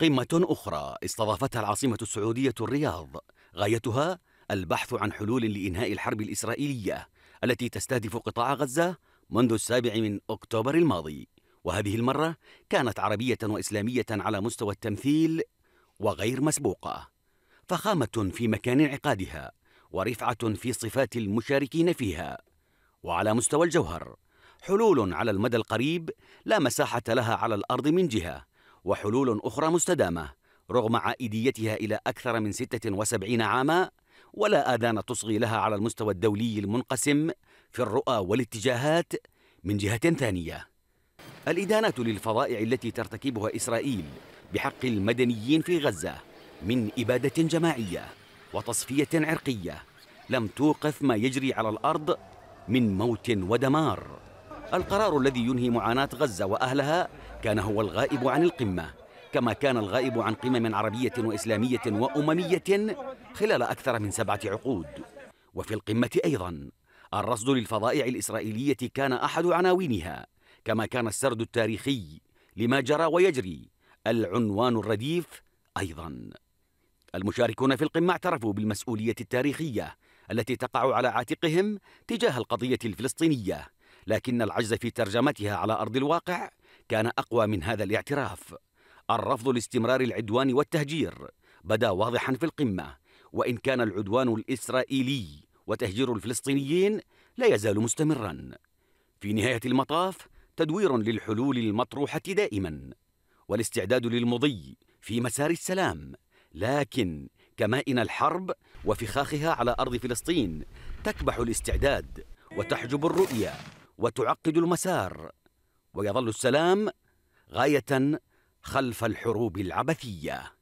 قمة أخرى استضافتها العاصمة السعودية الرياض غايتها البحث عن حلول لإنهاء الحرب الإسرائيلية التي تستهدف قطاع غزة منذ السابع من أكتوبر الماضي وهذه المرة كانت عربية وإسلامية على مستوى التمثيل وغير مسبوقة فخامة في مكان انعقادها ورفعة في صفات المشاركين فيها وعلى مستوى الجوهر حلول على المدى القريب لا مساحة لها على الأرض من جهة وحلول أخرى مستدامة رغم عائديتها إلى أكثر من 76 عاما ولا آذان تصغي لها على المستوى الدولي المنقسم في الرؤى والاتجاهات من جهة ثانية الإدانة للفظائع التي ترتكبها إسرائيل بحق المدنيين في غزة من إبادة جماعية وتصفية عرقية لم توقف ما يجري على الأرض من موت ودمار القرار الذي ينهي معاناة غزة وأهلها كان هو الغائب عن القمة كما كان الغائب عن قمم عربية وإسلامية وأممية خلال أكثر من سبعة عقود وفي القمة أيضا الرصد للفضائع الإسرائيلية كان أحد عناوينها كما كان السرد التاريخي لما جرى ويجري العنوان الرديف أيضا المشاركون في القمة اعترفوا بالمسؤولية التاريخية التي تقع على عاتقهم تجاه القضية الفلسطينية لكن العجز في ترجمتها على أرض الواقع كان أقوى من هذا الاعتراف الرفض لاستمرار العدوان والتهجير بدا واضحا في القمة وإن كان العدوان الإسرائيلي وتهجير الفلسطينيين لا يزال مستمرا في نهاية المطاف تدوير للحلول المطروحة دائما والاستعداد للمضي في مسار السلام لكن كما ان الحرب وفخاخها على أرض فلسطين تكبح الاستعداد وتحجب الرؤية وتعقد المسار ويظل السلام غايه خلف الحروب العبثيه